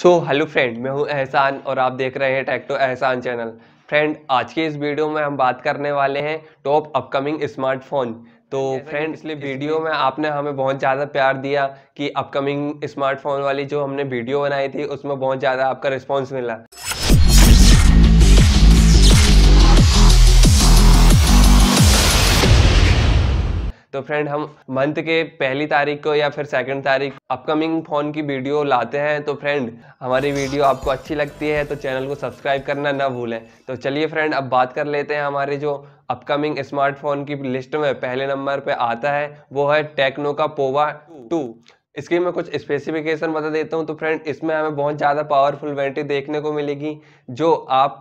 so hello friend मैं हूं एहसान और आप देख रहे हैं टैक्टो एहसान चैनल फ्रेंड आज के इस वीडियो में हम बात करने वाले हैं टॉप अपकमिंग स्मार्टफोन तो फ्रेंड इसलिए वीडियो में आपने हमें बहुत ज़्यादा प्यार दिया कि अपकमिंग स्मार्टफोन वाली जो हमने वीडियो बनाई थी उसमें बहुत ज़्यादा आपका रिस्पॉन्स मिला तो फ्रेंड हम मंथ के पहली तारीख को या फिर सेकंड तारीख अपकमिंग फ़ोन की वीडियो लाते हैं तो फ्रेंड हमारी वीडियो आपको अच्छी लगती है तो चैनल को सब्सक्राइब करना ना भूलें तो चलिए फ्रेंड अब बात कर लेते हैं हमारे जो अपकमिंग स्मार्टफोन की लिस्ट में पहले नंबर पे आता है वो है टेक्नो का पोवा टू इसकी मैं कुछ स्पेसिफिकेशन बता देता हूँ तो फ्रेंड इसमें हमें बहुत ज़्यादा पावरफुल बैटरी देखने को मिलेगी जो आप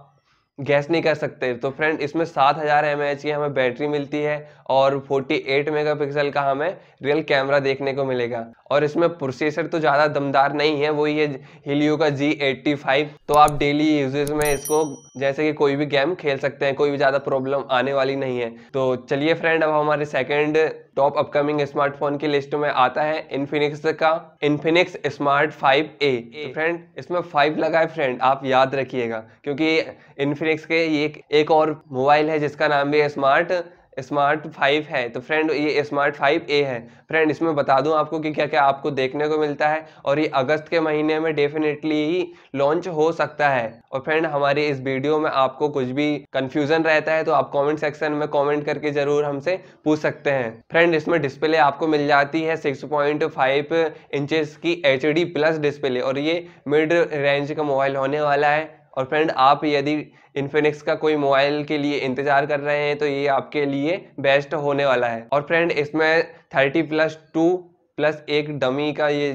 गैस नहीं कर सकते तो फ्रेंड इसमें सात हज़ार एम एच की हमें बैटरी मिलती है और 48 मेगापिक्सल का हमें रियल कैमरा देखने को मिलेगा और इसमें प्रोसेसर तो ज़्यादा दमदार नहीं है वही है हिलियो का जी एट्टी फाइव तो आप डेली यूजेज में इसको जैसे कि कोई भी गेम खेल सकते हैं कोई भी ज़्यादा प्रॉब्लम आने वाली नहीं है तो चलिए फ्रेंड अब हमारे सेकेंड टॉप अपकमिंग स्मार्टफोन की लिस्ट में आता है इन्फिनिक्स का Infinix smart five A friend इसमें फाइव लगा है फ्रेंड आप याद रखिएगा क्योंकि इन्फिनिक्स के ये एक और मोबाइल है जिसका नाम भी है स्मार्ट स्मार्ट फाइव है तो फ्रेंड ये स्मार्ट फाइव ए है फ्रेंड इसमें बता दूं आपको कि क्या क्या आपको देखने को मिलता है और ये अगस्त के महीने में डेफिनेटली ही लॉन्च हो सकता है और फ्रेंड हमारे इस वीडियो में आपको कुछ भी कंफ्यूजन रहता है तो आप कमेंट सेक्शन में कमेंट करके जरूर हमसे पूछ सकते हैं फ्रेंड इसमें डिस्प्ले आपको मिल जाती है सिक्स पॉइंट की एच प्लस डिस्प्ले और ये मिड रेंज का मोबाइल होने वाला है और फ्रेंड आप यदि इन्फिनिक्स का कोई मोबाइल के लिए इंतजार कर रहे हैं तो ये आपके लिए बेस्ट होने वाला है और फ्रेंड इसमें थर्टी प्लस टू प्लस एक डमी का ये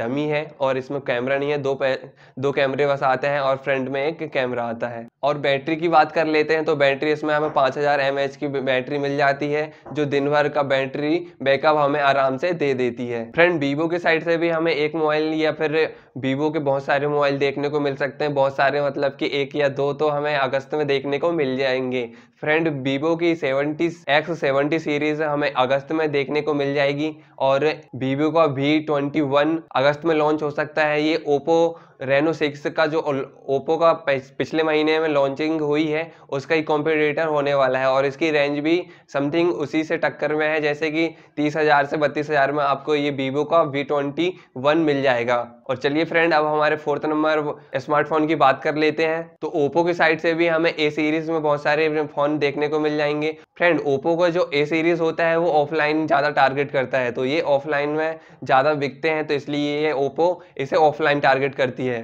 डमी है और इसमें कैमरा नहीं है दो पे, दो कैमरे बस आते हैं और फ्रंट में एक कैमरा आता है और बैटरी की बात कर लेते हैं तो बैटरी इसमें हमें 5000 हज़ार की बैटरी मिल जाती है जो दिन भर का बैटरी बैकअप हमें आराम से दे देती है फ्रेंड वीवो के साइड से भी हमें एक मोबाइल या फिर वीवो के बहुत सारे मोबाइल देखने को मिल सकते हैं बहुत सारे मतलब कि एक या दो तो हमें अगस्त में देखने को मिल जाएंगे फ्रेंड वीवो की सेवेंटी एक्स सेवेंटी सीरीज हमें अगस्त में देखने को मिल जाएगी और वीवो का वी ट्वेंटी वन अगस्त में लॉन्च हो सकता है ये ओप्पो रेनो सिक्स का जो ओप्पो का पिछले महीने में लॉन्चिंग हुई है उसका ही कॉम्पिटेटर होने वाला है और इसकी रेंज भी समथिंग उसी से टक्कर में है जैसे कि तीस हज़ार से बत्तीस हज़ार में आपको ये वीवो का वी ट्वेंटी वन मिल जाएगा और चलिए फ्रेंड अब हमारे फोर्थ नंबर स्मार्टफोन की बात कर लेते हैं तो ओप्पो की साइड से भी हमें ए सीरीज में बहुत सारे फोन देखने को मिल जाएंगे फ्रेंड ओप्पो का जो ए सीरीज होता है वो ऑफलाइन ज़्यादा टारगेट करता है तो ये ऑफलाइन में ज़्यादा बिकते हैं तो इसलिए ये ओप्पो इसे ऑफलाइन टारगेट करती है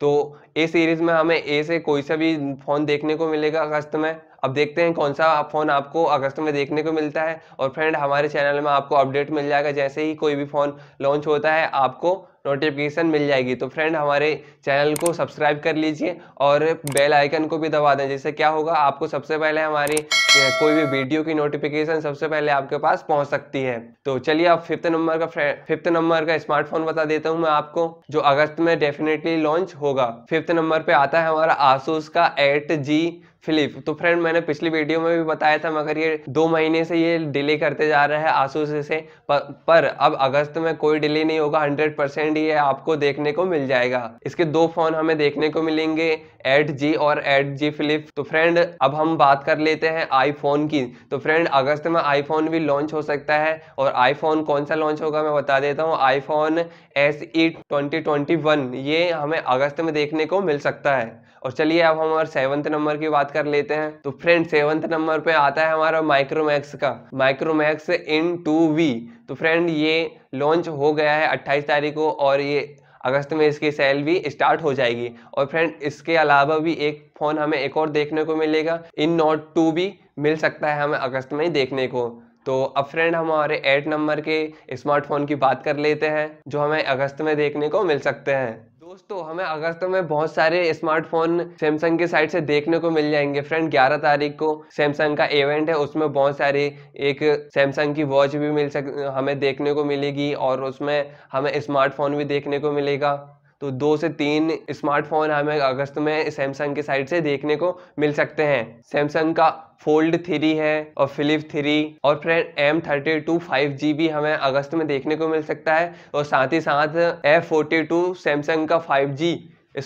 तो ए सीरीज़ में हमें ए से कोई सा भी फ़ोन देखने को मिलेगा अगस्त में अब देखते हैं कौन सा फ़ोन आपको अगस्त में देखने को मिलता है और फ्रेंड हमारे चैनल में आपको अपडेट मिल जाएगा जैसे ही कोई भी फ़ोन लॉन्च होता है आपको नोटिफिकेशन मिल जाएगी तो फ्रेंड हमारे चैनल को सब्सक्राइब कर लीजिए और बेल आइकन को भी दबा दें जिससे क्या होगा आपको सबसे पहले हमारी कोई भी वीडियो की नोटिफिकेशन सबसे पहले आपके पास पहुंच सकती है तो चलिए आप फिफ्थ नंबर का फिफ्थ नंबर का स्मार्टफोन बता देता हूं मैं आपको जो अगस्त में डेफिनेटली लॉन्च होगा फिफ्थ नंबर पे आता है हमारा आसूस का एट जी फिलिप तो फ्रेंड मैंने पिछली वीडियो में भी बताया था मगर ये दो महीने से ये डिले करते जा रहा है आसूस से पर, पर अब अगस्त में कोई डिले नहीं होगा 100 परसेंट ये आपको देखने को मिल जाएगा इसके दो फोन हमें देखने को मिलेंगे एट जी और एट जी फिलिप तो फ्रेंड अब हम बात कर लेते हैं आई आईफोन की तो फ्रेंड अगस्त में आईफोन भी लॉन्च हो सकता है और आईफोन कौन सा लॉन्च होगा मैं बता देता हूँ iPhone S E twenty twenty one ये हमें अगस्त में देखने को मिल सकता है और चलिए अब हम और सेवंथ नंबर की बात कर लेते हैं तो फ्रेंड सेवंथ नंबर पे आता है हमारा माइक्रोमैक्स का माइक्रोमैक्स इन टू वी तो फ्रेंड ये लॉन्च हो गया है 28 तारीख को और ये अगस्त में इसकी सेल भी स्टार्ट हो जाएगी और फ्रेंड इसके अलावा भी एक फ़ोन हमें एक और देखने को मिलेगा इन नोट टू भी मिल सकता है हमें अगस्त में ही देखने को तो अब फ्रेंड हमारे एट नंबर के स्मार्टफोन की बात कर लेते हैं जो हमें अगस्त में देखने को मिल सकते हैं दोस्तों हमें अगस्त में बहुत सारे स्मार्टफोन सैमसंग के साइड से देखने को मिल जाएंगे फ्रेंड 11 तारीख को सैमसंग का इवेंट है उसमें बहुत सारी एक सैमसंग की वॉच भी मिल सक हमें देखने को मिलेगी और उसमें हमें स्मार्टफोन भी देखने को मिलेगा तो दो से तीन स्मार्टफोन हमें अगस्त में सैमसंग की साइड से देखने को मिल सकते हैं सैमसंग का फोल्ड थ्री है और फिलिप थ्री और friend M thirty two five G भी हमें अगस्त में देखने को मिल सकता है और साथ ही साथ एफ फोर्टी टू सैमसंग का फाइव जी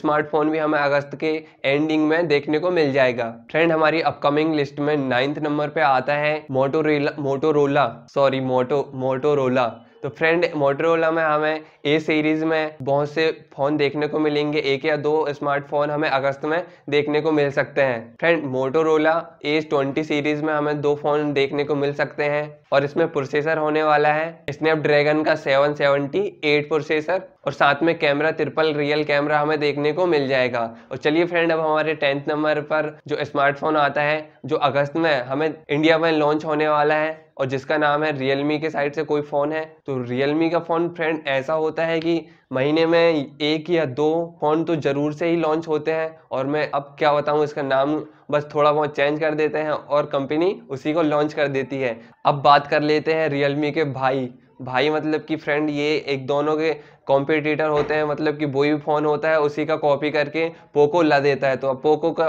स्मार्टफोन भी हमें अगस्त के एंडिंग में देखने को मिल जाएगा फ्रेंड हमारी अपकमिंग लिस्ट में नाइन्थ नंबर पे आता है Motorola Motorola sorry Moto Motorola तो फ्रेंड मोटरोला में हमें ए सीरीज़ में बहुत से फ़ोन देखने को मिलेंगे एक या दो स्मार्टफोन हमें अगस्त में देखने को मिल सकते हैं friend Motorola A twenty series में हमें दो फ़ोन देखने को मिल सकते हैं और इसमें प्रोसेसर होने वाला है स्नैपड्रैगन का सेवन सेवेंटी एट प्रोसेसर और साथ में कैमरा ट्रिपल रियल कैमरा हमें देखने को मिल जाएगा और चलिए फ्रेंड अब हमारे टेंथ नंबर पर जो स्मार्टफोन आता है जो अगस्त में हमें इंडिया में लॉन्च होने वाला है और जिसका नाम है रियलमी के साइड से कोई फ़ोन है तो रियलमी का फ़ोन फ्रेंड ऐसा होता है कि महीने में एक या दो फ़ोन तो ज़रूर से ही लॉन्च होते हैं और मैं अब क्या बताऊँ इसका नाम बस थोड़ा बहुत चेंज कर देते हैं और कंपनी उसी को लॉन्च कर देती है अब बात कर लेते हैं रियलमी के भाई भाई मतलब कि फ्रेंड ये एक दोनों के कॉम्पिटिटर होते हैं मतलब कि वो भी फ़ोन होता है उसी का कॉपी करके पोको ला देता है तो अब पोको का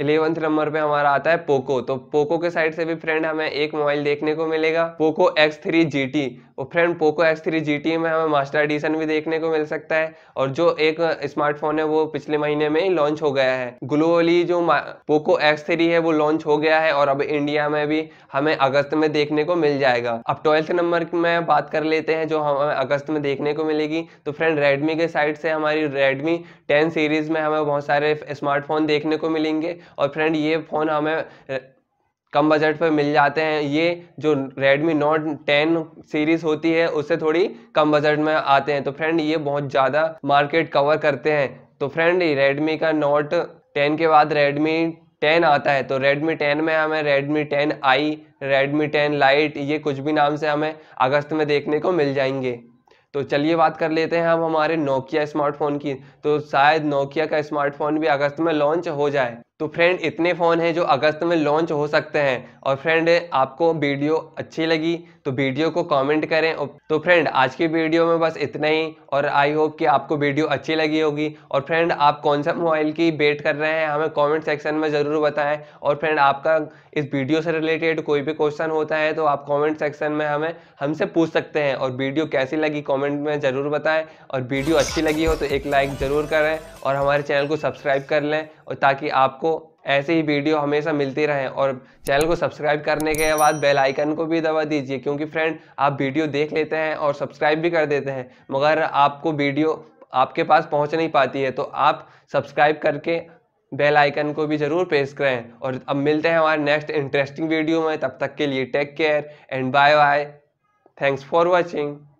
इलेवंथ नंबर पे हमारा आता है पोको तो पोको के साइड से भी फ्रेंड हमें एक मोबाइल देखने को मिलेगा Poco X three G T और friend Poco X three G T में हमें मास्टर एडिशन भी देखने को मिल सकता है और जो एक स्मार्टफोन है वो पिछले महीने में ही लॉन्च हो गया है ग्लोबली जो पोको एक्स थ्री है वो लॉन्च हो गया है और अब इंडिया में भी हमें अगस्त में देखने को मिल जाएगा अब ट्वेल्थ नंबर में बात कर लेते हैं जो हमें अगस्त में देखने को मिलेगी तो फ्रेंड रेडमी के साइड से हमारी रेडमी टेन सीरीज में हमें बहुत सारे स्मार्टफोन देखने को मिलेंगे और फ्रेंड ये फ़ोन हमें कम बजट पर मिल जाते हैं ये जो Redmi Note 10 सीरीज़ होती है उससे थोड़ी कम बजट में आते हैं तो फ्रेंड ये बहुत ज़्यादा मार्केट कवर करते हैं तो फ्रेंड Redmi का Note 10 के बाद Redmi 10 आता है तो Redmi 10 में हमें Redmi 10i, Redmi 10 Lite ये कुछ भी नाम से हमें अगस्त में देखने को मिल जाएंगे तो चलिए बात कर लेते हैं हम हमारे नोकिया स्मार्टफोन की तो शायद नोकिया का स्मार्टफोन भी अगस्त में लॉन्च हो जाए तो फ्रेंड इतने फ़ोन हैं जो अगस्त में लॉन्च हो सकते हैं और फ्रेंड आपको वीडियो अच्छी लगी तो वीडियो को कमेंट करें तो फ्रेंड आज की वीडियो में बस इतना ही और आई होप कि आपको वीडियो अच्छी लगी होगी और फ्रेंड आप कौन सा मोबाइल की वेट कर रहे हैं हमें कमेंट सेक्शन में ज़रूर बताएं और फ्रेंड आपका इस वीडियो से रिलेटेड कोई भी क्वेश्चन होता है तो आप कॉमेंट सेक्शन में हमें हमसे पूछ सकते हैं और वीडियो कैसी लगी कॉमेंट में ज़रूर बताएँ और वीडियो अच्छी लगी हो तो एक लाइक ज़रूर करें और हमारे चैनल को सब्सक्राइब कर लें और ताकि आपको ऐसे ही वीडियो हमेशा मिलती रहें और चैनल को सब्सक्राइब करने के बाद बेल आइकन को भी दबा दीजिए क्योंकि फ्रेंड आप वीडियो देख लेते हैं और सब्सक्राइब भी कर देते हैं मगर आपको वीडियो आपके पास पहुंच नहीं पाती है तो आप सब्सक्राइब करके बेल आइकन को भी ज़रूर प्रेस करें और अब मिलते हैं हमारे नेक्स्ट इंटरेस्टिंग वीडियो में तब तक के लिए take care and bye bye thanks for watching